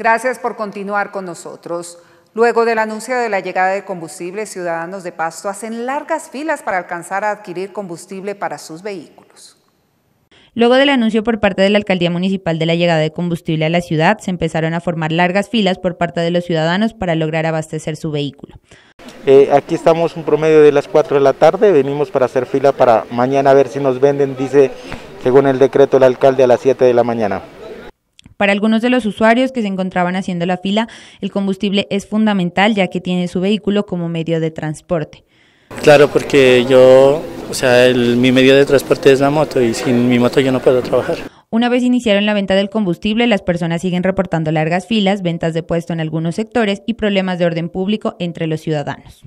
Gracias por continuar con nosotros. Luego del anuncio de la llegada de combustible, ciudadanos de Pasto hacen largas filas para alcanzar a adquirir combustible para sus vehículos. Luego del anuncio por parte de la alcaldía municipal de la llegada de combustible a la ciudad, se empezaron a formar largas filas por parte de los ciudadanos para lograr abastecer su vehículo. Eh, aquí estamos un promedio de las 4 de la tarde, venimos para hacer fila para mañana a ver si nos venden, dice según el decreto del alcalde a las 7 de la mañana. Para algunos de los usuarios que se encontraban haciendo la fila, el combustible es fundamental ya que tiene su vehículo como medio de transporte. Claro, porque yo, o sea, mi medio de transporte es la moto y sin mi moto yo no puedo trabajar. Una vez iniciaron la venta del combustible, las personas siguen reportando largas filas, ventas de puesto en algunos sectores y problemas de orden público entre los ciudadanos.